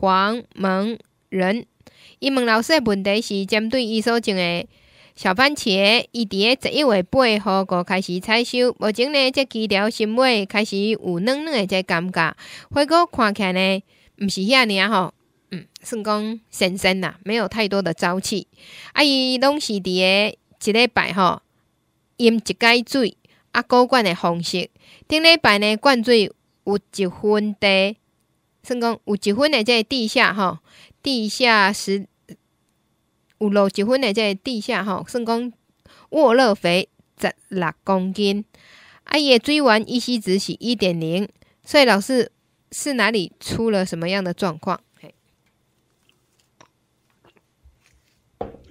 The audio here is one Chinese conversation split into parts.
黄蒙仁，伊问老师的问题是针对伊所种的小番茄，伊伫咧十一月八号开始采收，目前呢，即枝条新尾开始有嫩嫩的即感觉，花果看起来毋是遐尔吼，嗯，算讲新鲜啦，没有太多的朝气。啊，伊拢是伫个一礼拜吼，饮一盖水啊，高灌的方式，顶礼拜呢，灌水有一分地算讲有一分的在地下哈，地下十有落一分的在地下哈，算讲沃热肥十六公斤，啊伊爷追完一稀值是一点零，所以老师是哪里出了什么样的状况？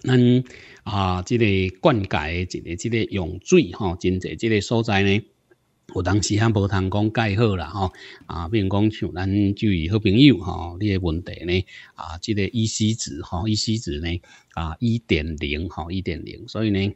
咱啊，这个灌溉即个即个用水吼，真侪即个所在呢？有当时还无通讲介好啦吼，啊，比如讲像咱就位好朋友吼，你诶问题呢，啊，这个依稀子吼，依稀子呢，啊，一点零吼，一点零，所以呢，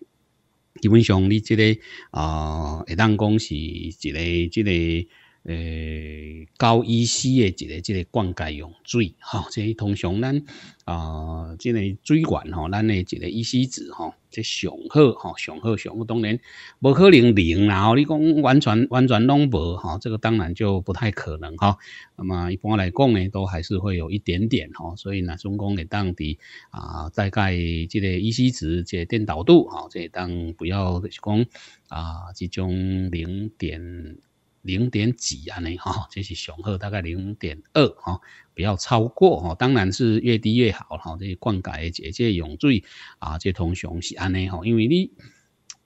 基本上你这个啊，会当讲是一个这个。诶，高依稀的一个、一个灌溉用水，哈，这通常咱啊，这个水源哈，咱的这个依稀值哈，这上好哈，上好上好，当然不可能零，然后你讲完全完全弄无吼，这个当然就不太可能哈。那么一般来讲呢，都还是会有一点点哈，所以呢，中共给当地啊，大概这个依稀值、这电导度，哈，这当不要讲啊，集中零点。零点几安尼哈，这是上好，大概零点二哈，不要超过哈，当然是越低越好哈。这灌溉这解用水啊，这通常是安尼哈，因为你，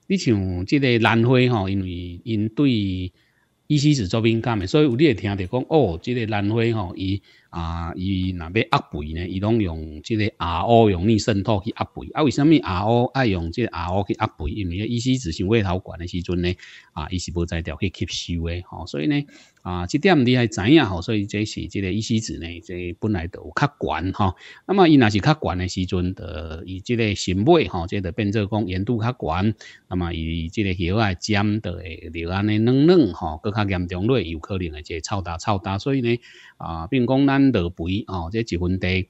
你像这个兰花哈，因为因对伊思是做敏感的，所以有你会听到讲哦，这个兰花哈，伊啊伊若要压肥呢伊拢用即个阿乌用 n 渗透去压肥啊为啥物阿乌爱用即个阿乌去压肥因为迄个 ec 子头悬诶时阵呢啊伊是无在调去吸收诶吼所以呢啊即点你爱知影吼所以这是即个伊 c 子呢这本来都有较悬吼那么伊若是较悬诶时阵的伊即个审美吼这著变做讲盐度较悬那么伊即个血压尖的诶流安尼软软吼佫较严重咧有可能会这超焦超焦所以呢啊并讲难得不哦，这一分地。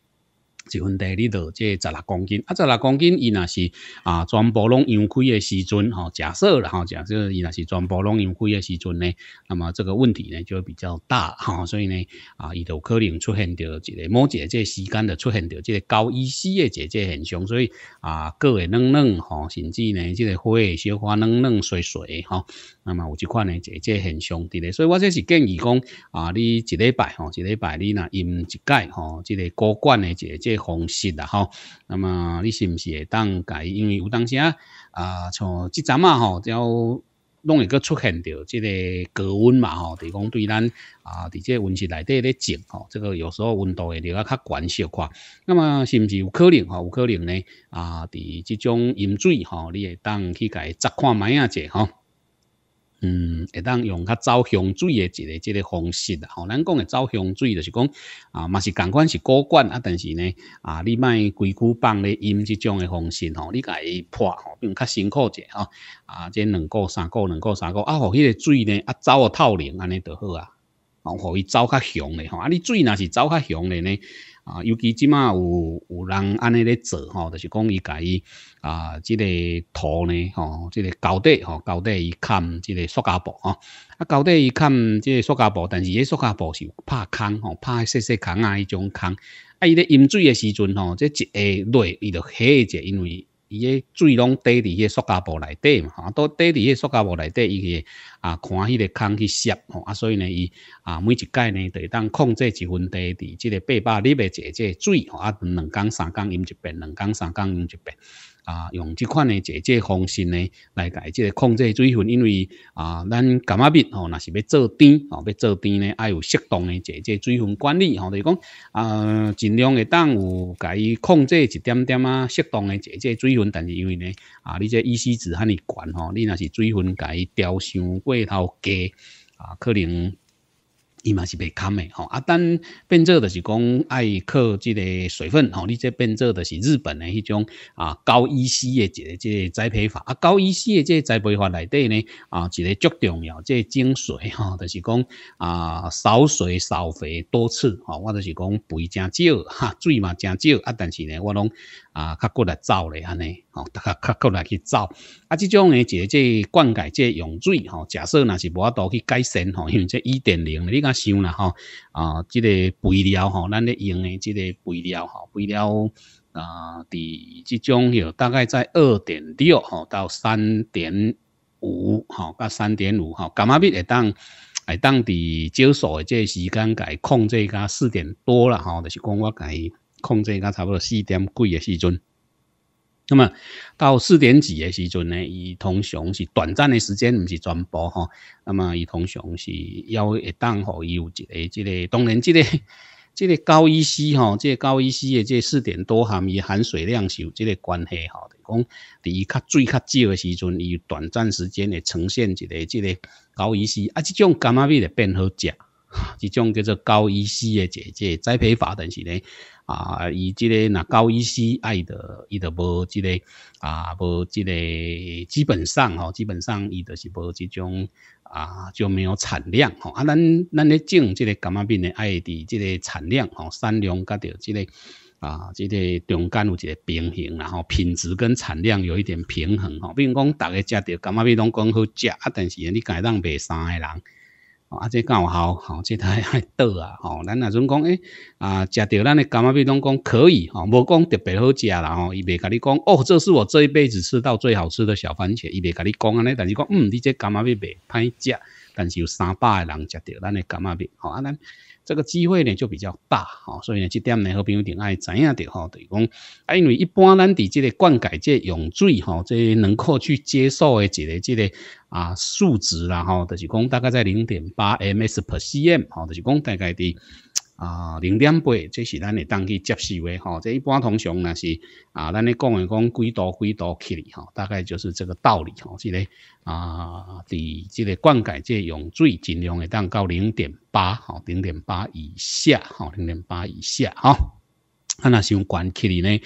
一分地里头，即十六公斤，啊，十六公斤，伊若是啊，全部拢用亏的时阵，吼，假设，然后假设，伊若是全部拢用亏的时阵呢，那么这个问题呢就会比较大，哈，所以呢，啊，伊都可能出现着一个某一个这时间的出现着这个高一丝的姐姐现象，所以啊，个会嫩嫩，吼，甚至呢，这个花小花嫩嫩碎，衰，吼。那么有一款即姐姐象伫咧，所以我这是建议讲啊，你一礼拜，吼，一礼拜你若饮一盖，吼，这个高罐的姐姐。方式啦，吼，那么你是不是会当改？因为有当时啊，像即阵啊，吼，要弄一个出现着，即个高温嘛，吼，就讲对咱啊，伫这温室内底咧种，吼，这个有时候温度会比较较关小化。那么是不是有可能吼？有可能呢？啊，伫这种饮水，吼，你会当去改查看买啊者，吼。嗯，会当用较走香水诶一个、即个方式，啦。吼，咱讲诶走香水就是讲啊，嘛是共款是过罐啊，但是呢，啊，你卖规久放咧饮即种诶方式吼，你家伊破吼，变较辛苦者吼，啊，即两个三个两个三个啊，吼，迄个水呢啊走诶透灵，安尼著好啊，吼，可伊走较香咧吼，啊，你水若是走较香咧呢？啊，尤其即马有有人安尼咧做吼，就是讲伊家己啊，即个土呢吼，即个胶底吼，胶底伊砍即个塑胶布吼，啊，胶底伊砍即个塑胶布，但是伊塑胶布是怕空吼，怕细细空啊，迄种空啊，伊咧饮水诶时阵吼，即一下落伊就黑下，因为。伊个水拢滴伫迄塑胶布内底嘛，吼、都滴伫迄塑胶布内底，伊个啊看迄个空去湿吼啊，所以呢，伊啊每一届呢，就当控制一份滴伫即个八百立的这这水吼啊，两工三工饮一遍，两工三工饮一遍。啊，用这款的姐姐方式呢，来解这个控制水分，因为啊，咱感冒病吼，那是要做甜哦，要做甜呢，要有适当的姐姐水分管理哦，就是讲啊，尽量会当有解伊控制一点点啊，适当的姐姐水分，但是因为呢，啊，你这 E C 子汉尔悬吼，你那是水分解调伤过头低啊，可能。伊嘛是袂堪诶吼，啊，但变做就是讲爱靠即个水分吼，你即变做的是日本诶迄种啊高诶一个即即栽培法，啊高 EC 诶即个栽培法内底呢啊一个足重要即个精髓吼，就是讲啊少水少肥多次吼，我就是讲肥诚少哈，水嘛诚少，啊，但是呢我拢啊较过来走咧安尼，吼，较较过来去走，啊，即种呢即即灌溉即用水吼，假设若是无法度去改善吼，因为即一点零你敢收了吼啊，这个肥料吼，咱咧用诶即个肥料吼，肥料啊，伫即种有大概在二点六吼到三点五吼，到三点五吼，干嘛必会当，会当地数诶，的这时间伊控制一四点多了哈，就是讲我伊控制一差不多四点几的时阵。那么到四点几的时阵呢，伊通常是短暂的时间，唔是全播哈。那么伊通常是要一当吼，伊有一个即个，当然即个即个高一 C 吼，即个高一 C 的即个四点多含伊含水量是有即个关系吼，就讲伫伊较水较少的时阵，伊有短暂时间会呈现一个即个高一 C，啊，这种感阿咪咧变好食。一种叫做高依师的一个栽培法，但是咧啊，伊即个若高依师爱的，伊的无即个啊，无即个基本上吼，基本上伊的是无即种啊，就没有产量吼。啊，咱咱咧种即个感冒病咧爱的即个产量吼，产量甲着即个啊，即个中间有一个平衡，然后品质跟产量有一点平衡吼。比如讲，逐个食着感冒病拢讲好食，啊，但是你会当卖三个人。啊，这刚好，好，这它还倒啊，吼，咱若准讲，哎，啊，食着咱的干妈咪拢讲可以，吼，无讲特别好食啦，吼，伊未甲你讲，哦，这是我这一辈子吃到最好吃的小番茄，伊未甲你讲安尼，但是讲，嗯，你这干妈咪未歹食，但是有三百个人食着咱的干妈哦，啊，咱。这个机会呢就比较大，哈，所以呢这点呢，和平友定爱知影的，哈，等于讲，哎，因为一般咱伫这个灌溉这用水，哈，即能够去接受的这个这个啊数值啦，哈，就是讲大概在零点八 ms per cm，哈，就是讲大概的。啊，零点八，这是咱会当去接受的吼。这一般通常呢是啊，咱咧讲的讲几多几多起哩吼，大概就是这个道理吼，这个啊，第这个灌溉这用水尽量会当到零点八吼，零点八以下吼，零点八以下吼。啊，那是用管起哩呢。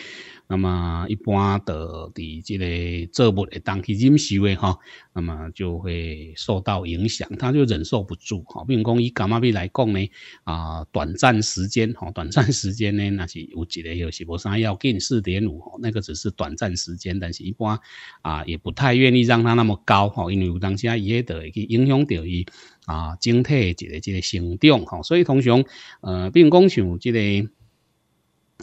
那么一般的，第即个作物会当去忍受的哈，那么就会受到影响，他就忍受不住哈。比如讲以甘妈咪来讲呢，啊，短暂时间哈，短暂时间呢，那是有一个又是无啥要紧，四点五，那个只是短暂时间，但是一般啊，也不太愿意让它那么高哈，因为有当时下也得去影响到伊啊整体的一个这个生长哈，所以通常呃，并讲像即个。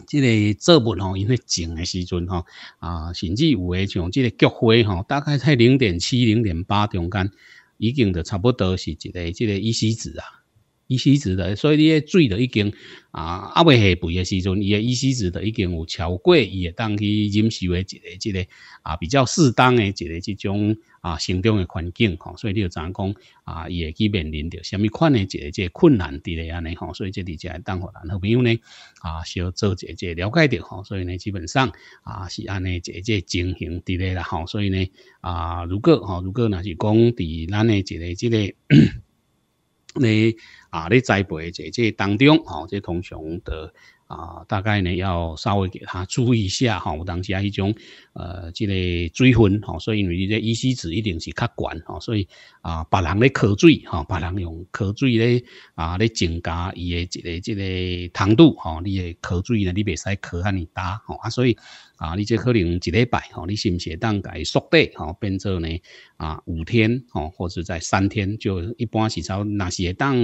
这个作物吼，因为种的时阵吼，啊，甚至有诶像即个菊花吼，大概在零点七、零点八中间，已经的差不多是一个、一个一西子啊。依稀值的，所以你诶水都已经啊，阿未下肥诶时阵，伊诶依稀值的已经有超过伊会当去忍受诶一个一个啊比较适当诶一个这种啊生长诶环境吼，所以你就知影讲啊，伊会去面临着虾米款的一个这困难伫咧安尼吼，所以这就会当互咱好朋友呢啊，小做一下这了解着吼，所以呢基本上啊是安尼一这个情形伫咧啦吼，所以呢啊如果吼如果若是讲伫咱诶一个这个。你啊，你栽培者，即当中哦，这通常的。啊，大概呢要稍微给他注意一下哈，有当时啊一种呃，这个水分哈，所以因为你这胰酶值一定是较悬哈，所以啊，别人咧口水哈，别人用口水咧啊咧增加伊的这个这个糖度哈，你的口水呢你袂使去和你打哈，所以啊，你这可能一礼拜哈，你是不是会当改缩短哈，变做呢啊五天哈，或者在三天就一般是走，那是会当，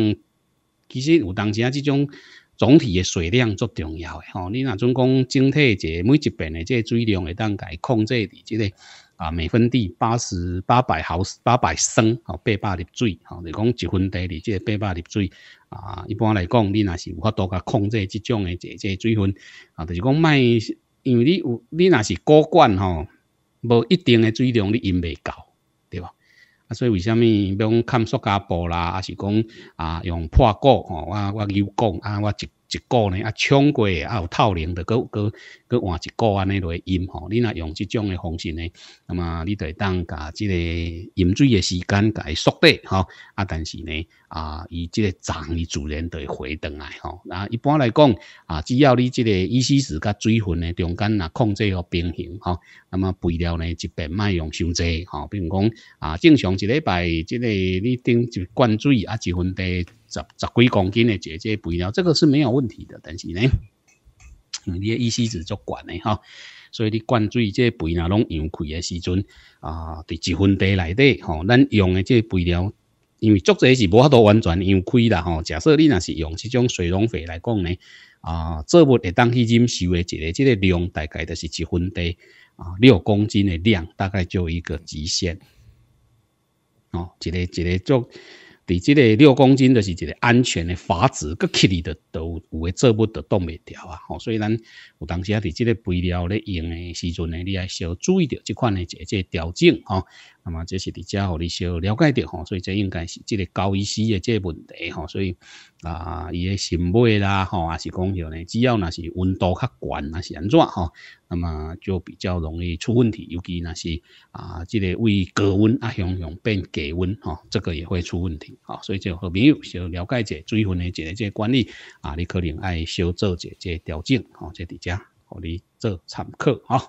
其实有当时啊这种。总体的水量足重要诶，吼，你若准讲整体一个每一的这即水量会当解控制伫即个啊每分地八十八百毫八百升吼，八百立水吼，你讲一分地里即个八百立水啊，一般来讲你若是有法多甲控制即种嘅即即水分啊，就是讲卖因为你有你若是高管吼，无一定的水量你用未够，对吧？啊，所以为什么要讲看塑胶布啦，还是讲啊用破骨吼？我我有讲啊，我一。一个呢啊，冲过啊有透淋的，阁阁阁换一个安尼落饮吼。你若用这种的方式呢，那么你就会当把这个饮水的时间改缩短吼。啊，但是呢啊，伊这个脏的主人就会回转来吼。那一般来讲啊，只要你这个伊水是甲水分呢中间啊控制好平衡吼，那么肥料呢一别卖用伤济吼。比如讲啊，正常一礼拜这个你顶一灌水啊一分地。十十几公斤的这这肥料，这个是没有问题的，但是呢，你意思是足管的哈，所以你灌水这肥料拢养开的时阵啊，伫一分地来底吼，咱用的这肥料，因为足者是无法度完全养开啦吼。假设你若是用这种水溶肥来讲呢啊，作物会当去吸收的一个这个量大概就是一分地啊六公斤的量大概就一个极限哦，一个一个足。伫即个六公斤就是一个安全的阀值，各起里头都有诶，做不得动袂调啊。吼，所以咱有当时啊，伫即个肥料咧用诶时阵呢，你爱小注意着即款的一个调整吼。那么这是伫遮互你小了解到吼，所以这应该是即个交易诶的这问题吼，所以啊，伊的审美啦吼，还是讲像咧，只要若是温度较悬，若是安怎吼，那么就比较容易出问题，尤其若是啊，即个为高温啊，向向变低温吼，这个也会出问题吼，所以就和朋友小了解者，追分的这个管理啊，你可能爱小做者这调整吼，即伫遮互你做参考吼。